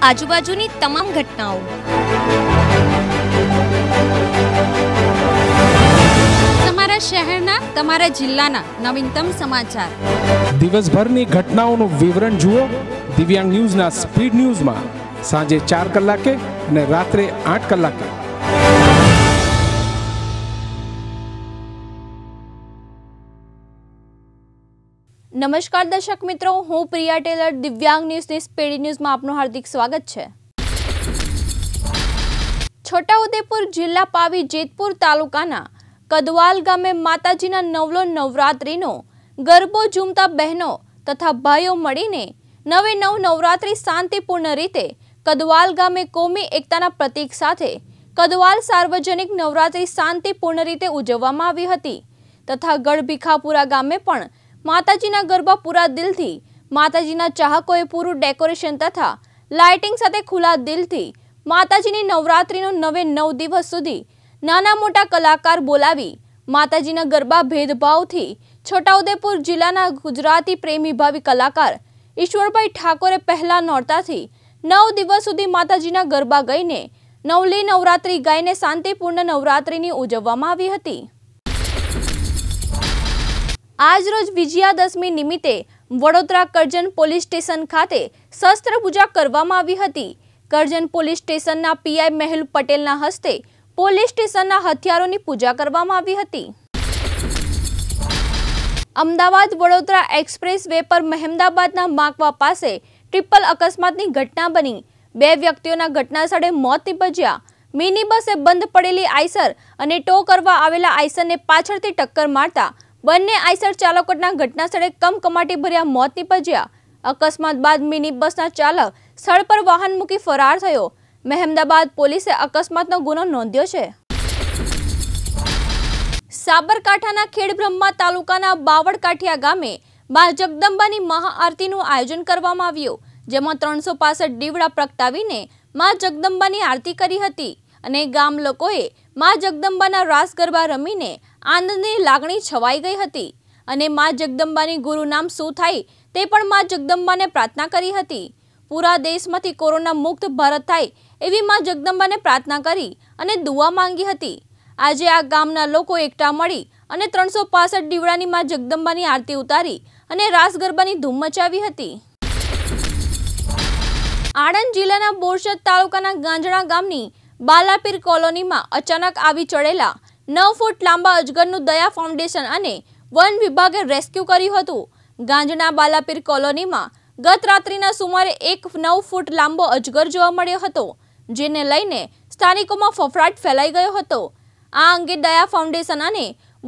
આજુબાજુની તમામ ઘટનાઓ તમારા શહેરના તમારા જિલ્લાના નવીનતમ સમાચાર દિવસભરની ઘટનાઓનું વિવરણ જુઓ દિવ્યાંગ ન્યૂઝના સ્પીડ ન્યૂઝમાં સાંજે ચાર કલાકે અને રાત્રે આઠ કલાકે નમસ્કાર દર્શક મિત્રો હું પ્રિયા ટેલર દિવ્યાંગ ન્યૂઝની સ્પીડી ન્યૂઝમાં આપનું હાર્દિક સ્વાગત છે છોટાઉદેપુર જિલ્લા પાવી જેતપુર તાલુકાના કદવાલ ગામે માતાજીના નવલો નવરાત્રિનો ગરબો ઝૂમતા બહેનો તથા ભાઈઓ મળીને નવે નવ નવરાત્રિ શાંતિપૂર્ણ રીતે કદવાલ ગામે કોમી એકતાના પ્રતીક સાથે કદવાલ સાર્વજનિક નવરાત્રિ શાંતિપૂર્ણ રીતે ઉજવવામાં આવી હતી તથા ગઢભીખાપુરા ગામે પણ માતાજીના ગરબા પૂરા દિલથી માતાજીના ચાહકોએ પૂરું ડેકોરેશન તથા લાઇટિંગ સાથે ખુલ્લા દિલથી માતાજીની નવરાત્રિનો નવે નવ દિવસ સુધી નાના મોટા કલાકાર બોલાવી માતાજીના ગરબા ભેદભાવથી છોટાઉદેપુર જિલ્લાના ગુજરાતી પ્રેમી ભાવી કલાકાર ઈશ્વરભાઈ ઠાકોરે પહેલા નોરતાથી નવ દિવસ સુધી માતાજીના ગરબા ગઈને નવલી નવરાત્રી ગાઈને શાંતિપૂર્ણ નવરાત્રીની ઉજવવામાં આવી હતી આજ રોજ વિજયાદશમી નિમિત્તે વડોદરા કરજણ પોલીસ સ્ટેશન ખાતે શસ્ત્ર પૂજા કરવામાં આવી હતી કરજણ પોલીસ સ્ટેશનના પીઆઈ મહેલ પટેલના હસ્તે પોલીસ સ્ટેશનના હથિયારોની પૂજા કરવામાં આવી હતી અમદાવાદ વડોદરા એક્સપ્રેસ વે પર મહેમદાબાદના માકવા પાસે ટ્રિપલ અકસ્માતની ઘટના બની બે વ્યક્તિઓના ઘટના સ્થળે મોત નિપજ્યા મિની બસે બંધ પડેલી આઈસર અને ટો કરવા આવેલા આઈસરને પાછળથી ટક્કર મારતા બંને આઈસર ચાલકોના સ્થળે કમકમાટી ભર્યા મોત નીપજ્યા અકસ્માત બાદ મિની બસના ચાલક સ્થળ પર વાહન મૂકી ફરાર થયો મહેમદાબાદ પોલીસે અકસ્માતનો ગુનો નોંધ્યો છે સાબરકાંઠાના ખેડબ્રહ્મા તાલુકાના બાવળકાઠિયા ગામે બા જગદંબાની મહાઆરતીનું આયોજન કરવામાં આવ્યું જેમાં ત્રણસો પાસઠ દીવડા પ્રગટાવીને મા જગદંબાની આરતી કરી હતી અને ગામ લોકોએ મા જગદંબાના રાસ ગરબા રમીને આનંદની લાગણી છવાઈ ગઈ હતી અને મા જગદંબાની ગુરુ નામ શું થાય તે પણ મા જગદંબાને પ્રાર્થના કરી હતી પૂરા દેશમાંથી કોરોના મુક્ત ભારત થાય એવી મા જગદંબાને પ્રાર્થના કરી અને દુઆ માંગી હતી આજે આ ગામના લોકો એકઠા મળી અને ત્રણસો પાસઠ દીવડાની મા જગદંબાની આરતી ઉતારી અને રાસ ગરબાની ધૂમ મચાવી હતી આણંદ જિલ્લાના બોરસદ તાલુકાના ગાંજણા ગામની બાલાપીર કોલોનીમાં અચાનક આવી ચડેલા નવ ફૂટ લાંબા અજગરનું દયા ફાઉન્ડેશન અને વન વિભાગે રેસ્ક્યુ કર્યું હતું ગાંજના બાલાપીર કોલોનીમાં ગત રાત્રિના સુમારે એક નવ ફૂટ લાંબો અજગર જોવા મળ્યો હતો જેને લઈને સ્થાનિકોમાં ફફડાટ ફેલાઈ ગયો હતો આ અંગે દયા ફાઉન્ડેશન અને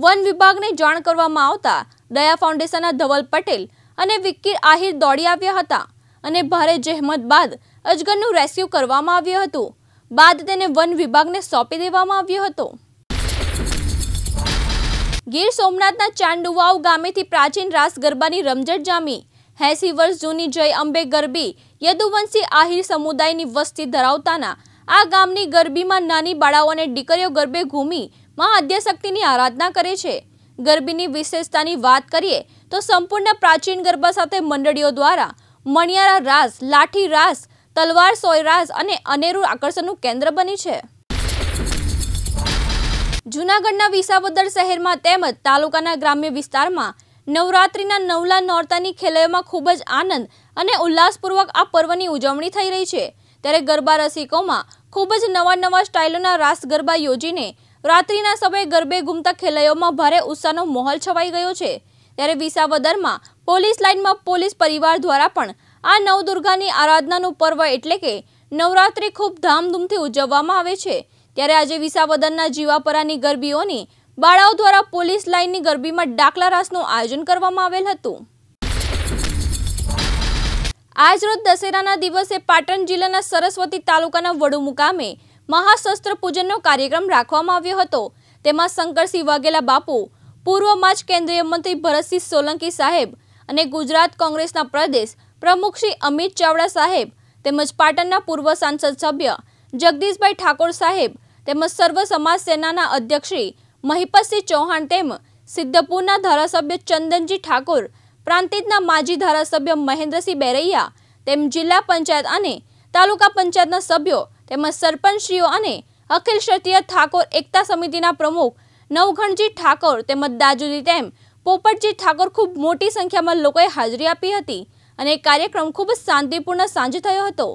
વન વિભાગને જાણ કરવામાં આવતા દયા ફાઉન્ડેશનના ધવલ પટેલ અને વિક્કી આહિર દોડી આવ્યા હતા અને ભારે જહેમત બાદ અજગરનું રેસ્ક્યુ કરવામાં આવ્યું હતું બાદ તેને વન વિભાગને સોંપી દેવામાં આવ્યો હતો ગીર સોમનાથના ચાંડુવાવ ગામેથી પ્રાચીન રાસ ગરબાની રમઝટ જામી એસી વર્ષ જૂની જય અંબે ગરબી યદુવંશી આહિર સમુદાયની વસ્તી ધરાવતાના આ ગામની ગરબીમાં નાની બાળાઓ અને દીકરીઓ ગરબે ઘૂમી મા આદ્યશક્તિની આરાધના કરે છે ગરબીની વિશેષતાની વાત કરીએ તો સંપૂર્ણ પ્રાચીન ગરબા સાથે મંડળીઓ દ્વારા મણિયારા રાસ લાઠી રાસ તલવાર સોયરાઝ અને અનેરું આકર્ષણનું કેન્દ્ર બની છે જૂનાગઢના વિસાવદર શહેરમાં તેમજ તાલુકાના ગ્રામ્ય વિસ્તારમાં નવરાત્રિના નવલા નોરતાની ખેલૈયામાં ખૂબ જ આનંદ અને ઉલ્લાસપૂર્વક આ પર્વની ઉજવણી થઈ રહી છે ત્યારે ગરબા રસિકોમાં ખૂબ જ નવા નવા સ્ટાઇલોના રાસ ગરબા યોજીને રાત્રિના સમયે ગરબે ગુમતા ખેલૈયાઓમાં ભારે ઉત્સાહનો માહોલ છવાઈ ગયો છે ત્યારે વિસાવદરમાં પોલીસ લાઇનમાં પોલીસ પરિવાર દ્વારા પણ આ નવદુર્ગાની આરાધનાનું પર્વ એટલે કે નવરાત્રિ ખૂબ ધામધૂમથી ઉજવવામાં આવે છે ત્યારે આજે વિસાવદનના જીવાપરાની ગરબીઓની બાળાઓ દ્વારા પોલીસ લાઇનની ગરબીમાં ડાકલા રાસનું આયોજન કરવામાં આવેલ હતું આજરોજ દશેરાના દિવસે પાટણ જિલ્લાના સરસ્વતી તાલુકાના વડુ મુકામે મહાશસ્ત્ર પૂજનનો કાર્યક્રમ રાખવામાં આવ્યો હતો તેમાં શંકરસિંહ વાઘેલા બાપુ પૂર્વમાં જ કેન્દ્રીય મંત્રી ભરતસિંહ સોલંકી સાહેબ અને ગુજરાત કોંગ્રેસના પ્રદેશ પ્રમુખ શ્રી અમિત ચાવડા સાહેબ તેમજ પાટણના પૂર્વ સાંસદ સભ્ય જગદીશભાઈ ઠાકોર સાહેબ તેમજ સર્વ સમાજ સેનાના અધ્યક્ષ શ્રી મહિપતસિંહ ચૌહાણ તેમ સિદ્ધપુરના ધારાસભ્ય ચંદનજી ઠાકોર પ્રાંતિજના માજી ધારાસભ્ય મહેન્દ્રસિંહ બેરૈયા તેમ જિલ્લા પંચાયત અને તાલુકા પંચાયતના સભ્યો તેમજ સરપંચશ્રીઓ અને અખિલ ક્ષત્રિય ઠાકોર એકતા સમિતિના પ્રમુખ નવઘણજી ઠાકોર તેમજ દાજુજી તેમ પોપટજી ઠાકોર ખૂબ મોટી સંખ્યામાં લોકોએ હાજરી આપી હતી અને કાર્યક્રમ ખૂબ જ શાંતિપૂર્ણ સાંજે થયો હતો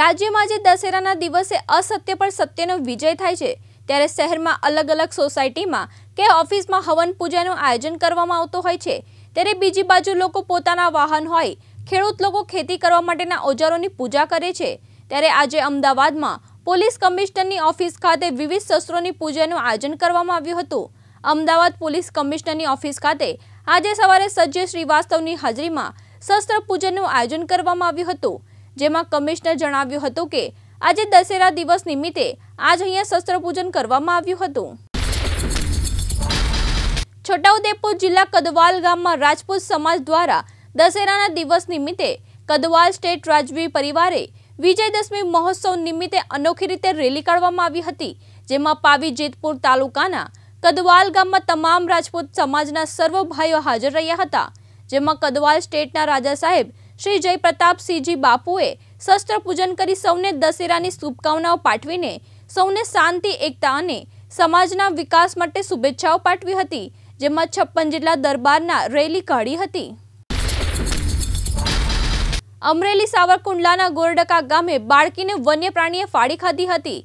રાજ્યમાં જે દશેરાના દિવસે અસત્ય પર સત્યનો વિજય થાય છે ત્યારે શહેરમાં અલગ અલગ સોસાયટીમાં કે ઓફિસમાં હવન પૂજાનું આયોજન કરવામાં આવતું હોય છે ત્યારે બીજી બાજુ લોકો પોતાના વાહન હોય ખેડૂત લોકો ખેતી કરવા માટેના ઓજારોની પૂજા કરે છે ત્યારે આજે અમદાવાદમાં પોલીસ કમિશનરની ઓફિસ ખાતે વિવિધ શસ્ત્રોની પૂજાનું આયોજન કરવામાં આવ્યું હતું અમદાવાદ પોલીસ કમિશનરની ઓફિસ ખાતે આજે સવારે સજ્જય શ્રીવાસ્તવની હાજરીમાં શસ્ત્ર પૂજનનું આયોજન કરવામાં આવ્યું હતું જેમાં કમિશનર જણાવ્યું હતું કે આજે દશેરા દિવસ નિમિત્તે આજ અહીંયા શસ્ત્ર પૂજન કરવામાં આવ્યું હતું છોટાઉદેપુર જિલ્લા કદવાલ ગામમાં રાજપૂત સમાજ દ્વારા દશેરાના દિવસ નિમિત્તે કદવાલ સ્ટેટ રાજવી પરિવારે વિજયદશમી મહોત્સવ નિમિત્તે અનોખી રીતે રેલી કાઢવામાં આવી હતી જેમાં પાવી જેતપુર તાલુકાના કદવાલ ગામમાં તમામ રાજપૂત સમાજના સર્વ ભાઈઓ હાજર રહ્યા હતા જેમાં કદવાલ સ્ટેટના રાજા સાહેબ શ્રી જયપ્રતાપસિંહજી બાપુએ શસ્ત્ર પૂજન કરી સૌને દશેરાની શુભકામનાઓ પાઠવીને સૌને શાંતિ એકતા અને સમાજના વિકાસ માટે શુભેચ્છાઓ પાઠવી હતી જેમાં છપ્પન જેટલા દરબારના રેલી કાઢી હતી અમરેલી સાવરકુંડલાના ગોરડકા ગામે બાળકીને વન્ય પ્રાણીએ ફાડી ખાધી હતી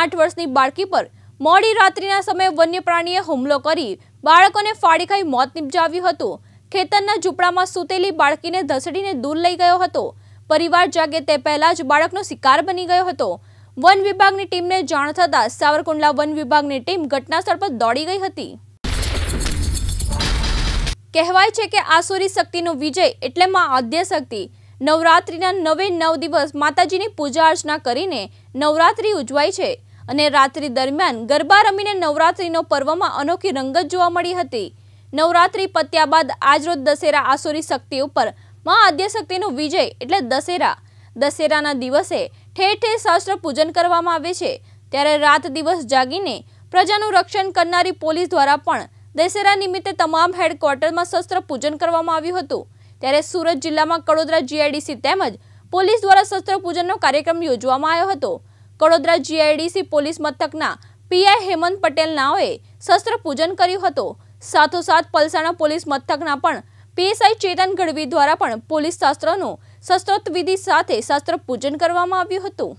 આઠ વર્ષની બાળકી પર મોડી રાત્રિના સમયે વન્ય પ્રાણીએ હુમલો કરી બાળકોને ફાડી ખાઈ મોત નિપજાવ્યું હતું ખેતરના ઝૂંપડામાં સૂતેલી બાળકીને ધસડીને દૂર લઈ ગયો હતો પરિવાર જાગે તે પહેલા જ બાળકનો શિકાર બની ગયો હતો વન વિભાગની ટીમને જાણ થતાં સાવરકુંડલા વન વિભાગની ટીમ ઘટનાસ્થળ પર દોડી ગઈ હતી કહેવાય છે કે આસુરી શક્તિનો વિજય એટલે માં આદ્ય શક્તિ નવરાત્રિના નવે નવ દિવસ માતાજીની પૂજા અર્ચના કરીને નવરાત્રિ ઉજવાય છે અને રાત્રિ દરમિયાન ગરબા રમીને નવરાત્રિનો પર્વમાં અનોખી રંગત જોવા મળી હતી નવરાત્રિ પત્યા બાદ આજરોજ દશેરા આસુરી શક્તિ ઉપર મા આદ્યશક્તિનો વિજય એટલે દશેરા દશેરાના દિવસે ઠેર ઠેર શાસ્ત્ર પૂજન કરવામાં આવે છે ત્યારે રાત દિવસ જાગીને પ્રજાનું રક્ષણ કરનારી પોલીસ દ્વારા પણ દશેરા નિમિત્તે તમામ હેડક્વાર્ટરમાં શસ્ત્ર પૂજન કરવામાં આવ્યું હતું ત્યારે સુરત જિલ્લામાં કડોદરા જીઆઈડીસી તેમજ પોલીસ દ્વારા શસ્ત્ર પૂજનનો કાર્યક્રમ યોજવામાં આવ્યો હતો કડોદરા જીઆઈડીસી પોલીસ મથકના પીઆઈ હેમંત પટેલ નાવે શસ્ત્ર પૂજન કર્યું હતું સાથોસાથ પલસાણા પોલીસ મથકના પણ પીએસઆઈ ચેતન ગઢવી દ્વારા પણ પોલીસ શાસ્ત્રનું શસ્ત્રોત વિધિ સાથે શસ્ત્ર પૂજન કરવામાં આવ્યું હતું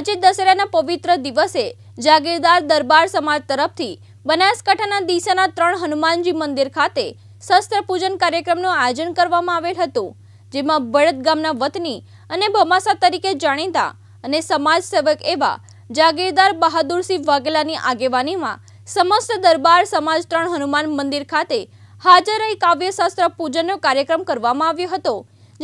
આજે દશેરાના પવિત્ર દિવસે જાગીરદાર દરબાર સમાજ તરફથી બનાસકાંઠાના દિશાના ત્રણ હનુમાનજી મંદિર ખાતે શસ્ત્ર પૂજન કાર્યક્રમનું આયોજન કરવામાં આવેલ હતું જેમાં બળદ ગામના વતની અને ભમાસા તરીકે જાણીતા અને સમાજ સેવક એવા જાગીરદાર બહાદુરસિંહ વાઘેલાની આગેવાનીમાં સમસ્ત દરબાર સમાજ ત્રણ હનુમાન મંદિર ખાતે હાજર રહી કાવ્યશાસ્ત્ર પૂજનનો કાર્યક્રમ કરવામાં આવ્યો હતો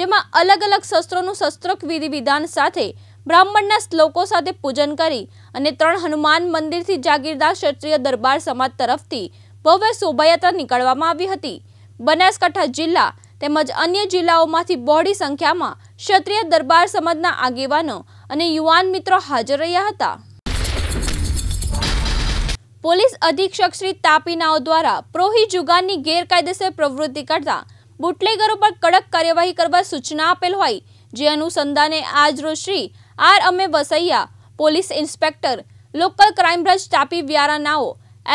જેમાં અલગ અલગ શસ્ત્રોનું શસ્ત્રોક વિધિ વિધાન સાથે બ્રાહ્મણના શ્લોકો સાથે પૂજન કરી અને ત્રણ હનુમાન મંદિરથી જાગીરદાર ક્ષત્રિય દરબાર સમાજ તરફથી ભવ્ય શોભાયાત્રા નીકળવામાં આવી હતી બનાસકાંઠા જિલ્લા તેમજ અન્ય જિલ્લાઓમાંથી બહોળી સંખ્યામાં ક્ષત્રિય દરબાર સમાજના આગેવાનો અને યુવાન મિત્રો હાજર રહ્યા હતા પોલીસ અધિક્ષક શ્રી તાપીનાઓ દ્વારા પ્રોહી જુગારની ગેરકાયદેસર પ્રવૃત્તિ કરતા બુટલેગરો પર કડક કાર્યવાહી કરવા સૂચના આપેલ હોય જે અનુસંધાને આજરોજ Shri R M Vasaiya police inspector local crime Tapi વ્યારાનાઓ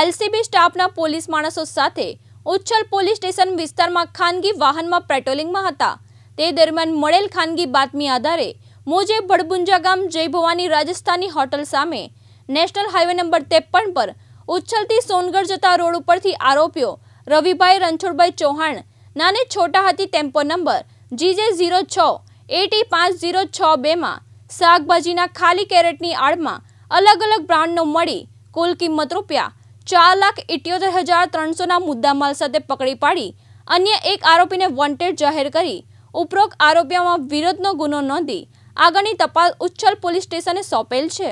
એલસીબી સ્ટાફના પોલીસ માણસો સાથે ઉચ્છલ પોલીસ સ્ટેશન વિસ્તારમાં ખાનગી વાહનમાં પેટ્રોલિંગમાં હતા તે દરમિયાન મળેલ ખાનગી બાતમી આધારે મોજે ભડબુંજા ગામ જય ભવાની રાજસ્થાની હોટલ સામે નેશનલ હાઈવે નંબર ત્રેપન પર ઉચ્છલથી સોનગઢ જતા રોડ ઉપરથી આરોપીઓ રવિભાઈ રણછોડભાઈ ચૌહાણ નાને છોટા હતી ટેમ્પો નંબર જીજે ઝીરો છ એટી પાંચ ઝીરો છ બેમાં શાકભાજીના ખાલી કેરેટની આડમાં અલગ અલગ બ્રાન્ડનો મળી કુલ કિંમત રૂપિયા ચાર લાખ ઇઠ્યોતેર હજાર ત્રણસોના મુદ્દામાલ સાથે પકડી પાડી અન્ય એક આરોપીને વોન્ટેડ જાહેર કરી ઉપરોક્ત આરોપીઓમાં વિરોધનો ગુનો નોંધી આગળની તપાસ ઉચ્છલ પોલીસ સ્ટેશને સોંપેલ છે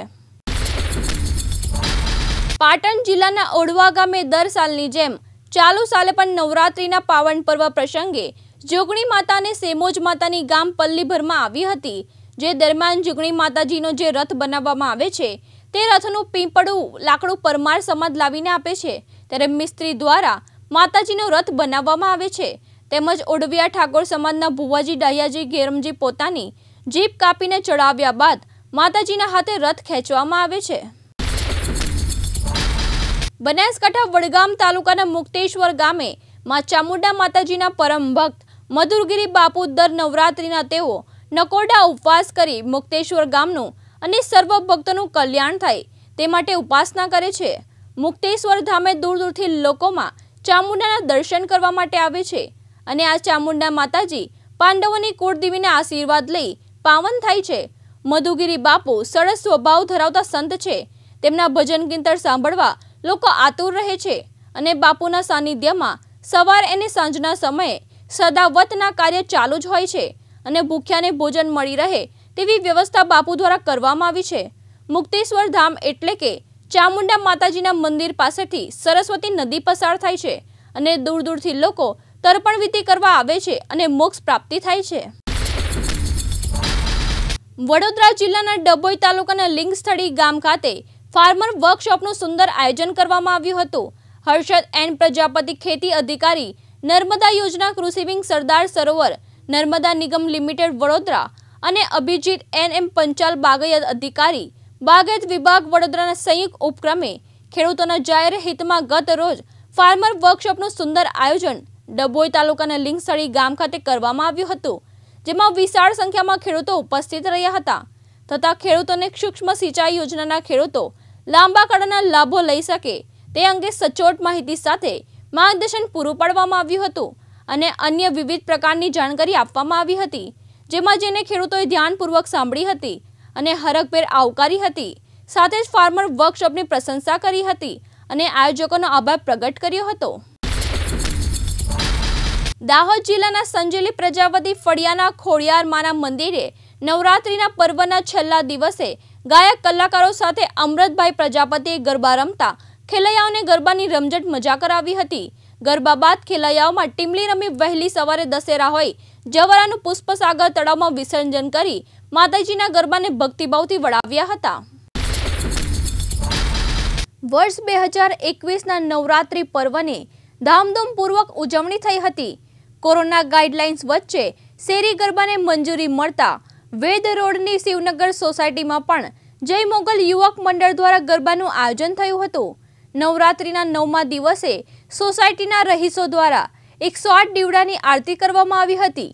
પાટણ જિલ્લાના ઓડવા ગામે દર સાલની જેમ ચાલુ સાલે પણ નવરાત્રિના પાવન પર્વ પ્રસંગે જોગણી માતાને સેમોજ માતાની ગામ પલ્લીભરમાં આવી હતી જે દરમિયાન જોગણી માતાજીનો જે રથ બનાવવામાં આવે છે તે રથનું પીંપડું લાકડું પરમાર સમાજ લાવીને આપે છે ત્યારે મિસ્ત્રી દ્વારા માતાજીનો રથ બનાવવામાં આવે છે તેમજ ઓડવિયા ઠાકોર સમાજના ભુવાજી ડાહ્યાજી ગેરમજી પોતાની જીપ કાપીને ચડાવ્યા બાદ માતાજીના હાથે રથ ખેંચવામાં આવે છે બનાસકાંઠા વડગામ તાલુકાના મુક્તેશ્વર ગામે માં ચામુંડા માતાજીના પરમ ભક્ત મધુરગીરી બાપુ દર નવરાત્રિના તેઓ નકોડા ઉપવાસ કરી મુક્તેશ્વર ગામનું અને સર્વ ભક્તોનું કલ્યાણ થાય તે માટે ઉપાસના કરે છે મુક્તેશ્વર ધામે દૂર દૂરથી લોકોમાં ચામુંડાના દર્શન કરવા માટે આવે છે અને આ ચામુંડા માતાજી પાંડવોની કુળદેવીને આશીર્વાદ લઈ પાવન થાય છે મધુગીરી બાપુ સરસ સ્વભાવ ધરાવતા સંત છે તેમના ભજન કીર્તન સાંભળવા લોકો આતુર રહે છે અને બાપુના સાનિધ્યમાં સવાર અને સાંજના સમયે સદાવતના કાર્ય ચાલુ જ હોય છે અને ભૂખ્યાને ભોજન મળી રહે તેવી વ્યવસ્થા બાપુ દ્વારા કરવામાં આવી છે મુક્તેશ્વર ધામ એટલે કે ચામુંડા માતાજીના મંદિર પાસેથી સરસ્વતી નદી પસાર થાય છે અને દૂર દૂરથી લોકો તર્પણ વિધિ કરવા આવે છે અને મોક્ષ પ્રાપ્તિ થાય છે વડોદરા જિલ્લાના ડભોઈ તાલુકાના લિંગ સ્થળી ગામ ખાતે ફાર્મર વર્કશોપનું સુંદર આયોજન કરવામાં આવ્યું હતું હર્ષદ એન પ્રજાપતિ ખેતી અધિકારી નર્મદા યોજના કૃષિવિંગ સરદાર સરોવર નર્મદા નિગમ લિમિટેડ વડોદરા અને અભિજીત એન એમ પંચાલ બાગાયત અધિકારી બાગાયત વિભાગ વડોદરાના સંયુક્ત ઉપક્રમે ખેડૂતોના જાહેર હિતમાં ગત રોજ ફાર્મર વર્કશોપનું સુંદર આયોજન ડભોઈ તાલુકાના લિંગસળી ગામ ખાતે કરવામાં આવ્યું હતું જેમાં વિશાળ સંખ્યામાં ખેડૂતો ઉપસ્થિત રહ્યા હતા તથા ખેડૂતોને સૂક્ષ્મ સિંચાઈ યોજનાના ખેડૂતો લાંબા ગાળાના લાભો લઈ શકે તે અંગે સચોટ માહિતી સાથે માર્ગદર્શન પૂરું પાડવામાં આવ્યું હતું અને અન્ય વિવિધ પ્રકારની જાણકારી આપવામાં આવી હતી જેમાં જેને ખેડૂતોએ ધ્યાનપૂર્વક સાંભળી હતી અને હરકભેર આવકારી હતી સાથે જ ફાર્મર વર્કશોપની પ્રશંસા કરી હતી અને આયોજકોનો આભાર પ્રગટ કર્યો હતો દાહોદ જિલ્લાના સંજેલી પ્રજાપતિ ફળિયાના ખોડિયારમાના મંદિરે નવરાત્રિના પર્વના છેલ્લા દિવસે ગાયક કલાકારો સાથે અમૃતભાઈ પ્રજાપતિએ ગરબા રમતા ખેલૈયાઓને ગરબાની રમઝટ મજા કરાવી હતી ગરબા બાદ ખેલૈયાઓમાં ટીમલી રમી વહેલી સવારે દશેરા હોય જવરાનું પુષ્પસાગર તળાવમાં વિસર્જન કરી માતાજીના ગરબાને ભક્તિભાવથી વળાવ્યા હતા વર્ષ બે હજાર એકવીસના નવરાત્રિ પર્વને ધામધૂમપૂર્વક ઉજવણી થઈ હતી કોરોના ગાઈડલાઇન્સ વચ્ચે શેરી ગરબાને મંજૂરી મળતા વેદ રોડની શિવનગર સોસાયટીમાં પણ જય મોગલ યુવક મંડળ દ્વારા ગરબાનું આયોજન થયું હતું નવરાત્રિના નવમા દિવસે સોસાયટીના રહીશો દ્વારા એકસો આઠ દીવડાની આરતી કરવામાં આવી હતી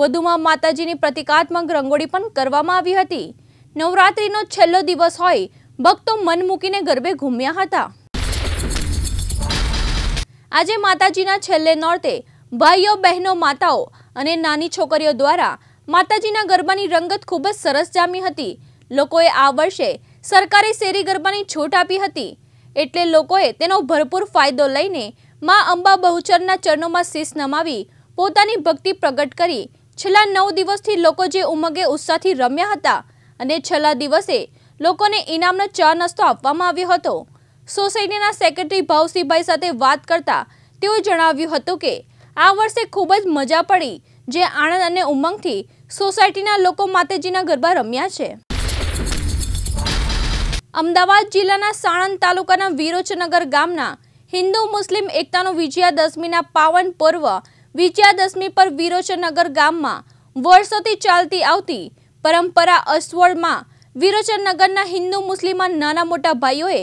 વધુમાં માતાજીની પ્રતિકાત્મક રંગોળી પણ કરવામાં આવી હતી નવરાત્રિનો છેલ્લો દિવસ હોય ભક્તો મન મૂકીને ગરબે ઘૂમ્યા હતા આજે માતાજીના છેલ્લે નોરતે ભાઈઓ બહેનો માતાઓ અને નાની છોકરીઓ દ્વારા માતાજીના ગરબાની રંગત ખૂબ જ સરસ જામી હતી લોકોએ આ વર્ષે સરકારે શેરી ગરબાની છૂટ આપી હતી એટલે લોકોએ તેનો ભરપૂર ફાયદો લઈને મા અંબા બહુચરના ચરણોમાં શીશ નમાવી પોતાની ભક્તિ પ્રગટ કરી છેલ્લા નવ દિવસથી લોકો જે ઉમંગે ઉત્સાહથી રમ્યા હતા અને છેલ્લા દિવસે લોકોને ઇનામનો ચા નાસ્તો આપવામાં આવ્યો હતો સોસાયટીના સેક્રેટરી ભાવસિંહભાઈ સાથે વાત કરતા તેઓ જણાવ્યું હતું કે આ વર્ષે ખૂબ જ મજા પડી જે આણંદ અને ઉમંગથી સોસાયટીના લોકો માતાજીના ગરબા રમ્યા છે અમદાવાદ જિલ્લાના સાણંદ તાલુકાના વિરોચનગર ગામના હિન્દુ મુસ્લિમ એકતાનો વિજયાદશમીના પાવન પર્વ વિજયાદશમી પર વિરોચનગર ગામમાં વર્ષોથી ચાલતી આવતી પરંપરા અશ્વળમાં વિરોચનગરના હિન્દુ મુસ્લિમમાં નાના મોટા ભાઈઓએ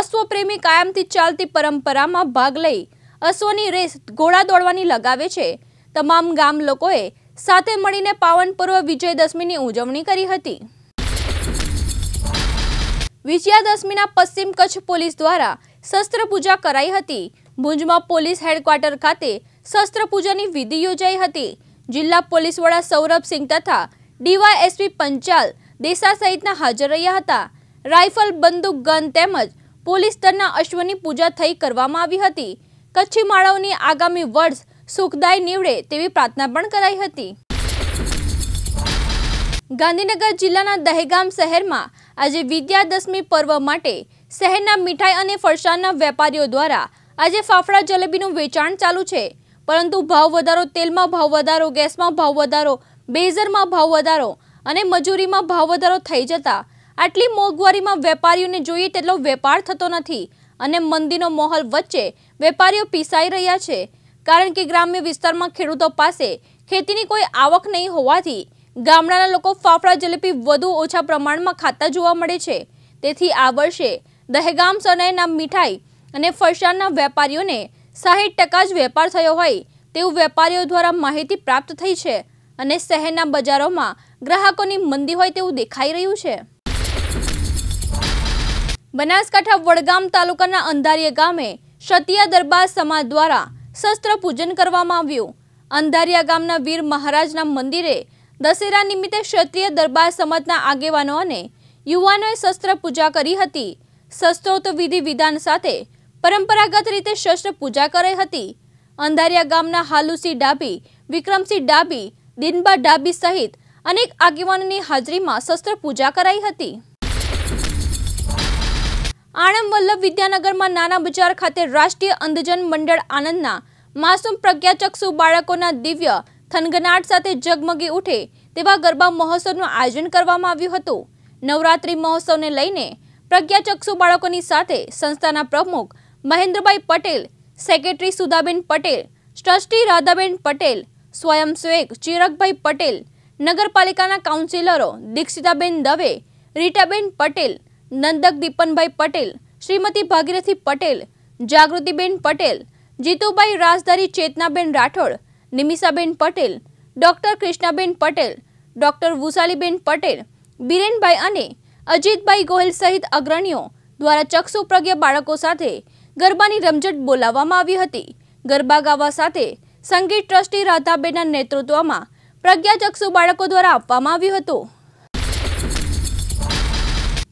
અશ્વપ્રેમી કાયમથી ચાલતી પરંપરામાં ભાગ લઈ અશ્વની રેસ ઘોડા દોડવાની લગાવે છે તમામ ગામ લોકોએ સાથે મળીને પાવન પર્વ વિજયદશમીની ઉજવણી કરી હતી વિજયાદશમીના પશ્ચિમ કચ્છ પોલીસ દ્વારા શસ્ત્રપૂજા કરાઈ હતી ભુજમાં પોલીસ હેડક્વાર્ટર ખાતે શસ્ત્રપૂજાની વિધિ યોજાઈ હતી જિલ્લા પોલીસ વડા સૌરભસિંહ તથા ડીવાયએસપી પંચાલ દેસા સહિતના હાજર રહ્યા હતા રાઇફલ બંદૂક ગન તેમજ પોલીસ દળના અશ્વની પૂજા થઈ કરવામાં આવી હતી કચ્છી માળાઓની આગામી વર્ષ સુખદાય નીવડે તેવી પ્રાર્થના પણ કરાઈ હતી ગાંધીનગર જિલ્લાના દહેગામ શહેરમાં આજે વિદ્યાદશમી પર્વ માટે શહેરના મીઠાઈ અને ફરસાણના વેપારીઓ દ્વારા આજે ફાફડા જલેબીનું વેચાણ ચાલુ છે પરંતુ ભાવ વધારો તેલમાં ભાવ વધારો ગેસમાં ભાવ વધારો બેઝરમાં ભાવ વધારો અને મજૂરીમાં ભાવ વધારો થઈ જતા આટલી મોંઘવારીમાં વેપારીઓને જોઈએ તેટલો વેપાર થતો નથી અને મંદીનો માહોલ વચ્ચે વેપારીઓ પીસાઈ રહ્યા છે કારણ કે ગ્રામ્ય વિસ્તારમાં ખેડૂતો પાસે ખેતીની કોઈ આવક નહીં હોવાથી ગામડાના લોકો ફાફડા જલેબી વધુ ઓછા પ્રમાણમાં ખાતા જોવા મળે છે તેથી આ વર્ષે દહેગામ સનાઈના મીઠાઈ અને ફરસાણના વેપારીઓને સાહીઠ ટકા જ વેપાર થયો હોય તેવું વેપારીઓ દ્વારા માહિતી પ્રાપ્ત થઈ છે અને શહેરના બજારોમાં ગ્રાહકોની મંદી હોય તેવું દેખાઈ રહ્યું છે બનાસકાંઠા વડગામ તાલુકાના અંધારીય ગામે ક્ષત્રિય દરબાર સમાજ દ્વારા શસ્ત્ર પૂજન કરવામાં આવ્યું અંધારિયા ગામના વીર મહારાજના મંદિરે દશેરા નિમિત્તે ક્ષત્રિય દરબાર સમાજના આગેવાનો અને યુવાનોએ શસ્ત્ર પૂજા કરી હતી શસ્ત્રોત વિધિ વિધાન સાથે પરંપરાગત રીતે શસ્ત્ર પૂજા કરી હતી અંધારિયા ગામના હાલુસિંહ ડાબી વિક્રમસિંહ ડાબી દિનબા ડાબી સહિત અનેક આગેવાનોની હાજરીમાં શસ્ત્ર પૂજા કરાઈ હતી આણંદ વલ્લભ વિદ્યાનગરમાં નાના બજાર ખાતે રાષ્ટ્રીય અંધજન મંડળ આનંદના માસૂમ પ્રજ્ઞાચક્ષુ બાળકોના દિવ્ય થનગનાટ સાથે જગમગી ઉઠે તેવા ગરબા મહોત્સવનું આયોજન કરવામાં આવ્યું હતું નવરાત્રિ મહોત્સવને લઈને પ્રજ્ઞાચક્ષુ બાળકોની સાથે સંસ્થાના પ્રમુખ મહેન્દ્રભાઈ પટેલ સેક્રેટરી સુધાબેન પટેલ ટ્રસ્ટી રાધાબેન પટેલ સ્વયંસેવક ચિરકભાઈ પટેલ નગરપાલિકાના કાઉન્સિલરો દીક્ષિતાબેન દવે રીટાબેન પટેલ નંદક દીપનભાઈ પટેલ શ્રીમતી ભાગીરથી પટેલ જાગૃતિબેન પટેલ જીતુભાઈ રાજધારી ચેતનાબેન રાઠોડ નિમિષાબેન પટેલ ડોક્ટર કૃષ્ણાબેન પટેલ ડોક્ટર વુસાલીબેન પટેલ બિરેનભાઈ અને અજીતભાઈ ગોહિલ સહિત અગ્રણીઓ દ્વારા ચક્ષુપ્રજ્ઞ બાળકો સાથે ગરબાની રમઝટ બોલાવવામાં આવી હતી ગરબા ગાવા સાથે સંગીત ટ્રસ્ટી રાધાબેનના નેતૃત્વમાં પ્રજ્ઞા પ્રજ્ઞાચક્ષુ બાળકો દ્વારા આપવામાં આવ્યું હતું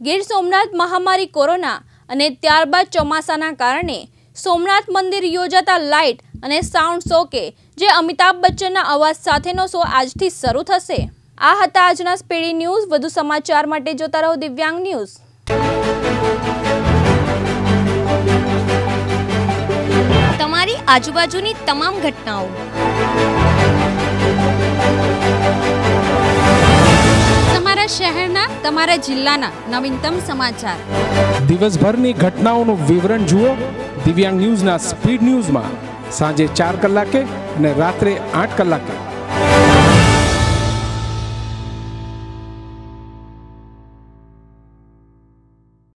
ગીર સોમનાથ મહામારી કોરોના અને ત્યારબાદ ચોમાસાના કારણે સોમનાથ મંદિર યોજાતા લાઇટ અને સાઉન્ડ શો કે જે અમિતાભ બચ્ચનના અવાજ સાથેનો શો આજથી શરૂ થશે આ હતા આજના સ્પીડી ન્યૂઝ વધુ સમાચાર માટે જોતા રહો દિવ્યાંગ ન્યૂઝ તમારી આજુબાજુની તમામ ઘટનાઓ શહેરના તમારા જિલ્લાના નવીનતમ સમાચાર દિવસભરની ઘટનાઓનું વિવરણ જુઓ દિવ્યાંગ ન્યૂઝના સ્પીડ ન્યૂઝમાં સાંજે ચાર કલાકે અને રાત્રે આઠ કલાકે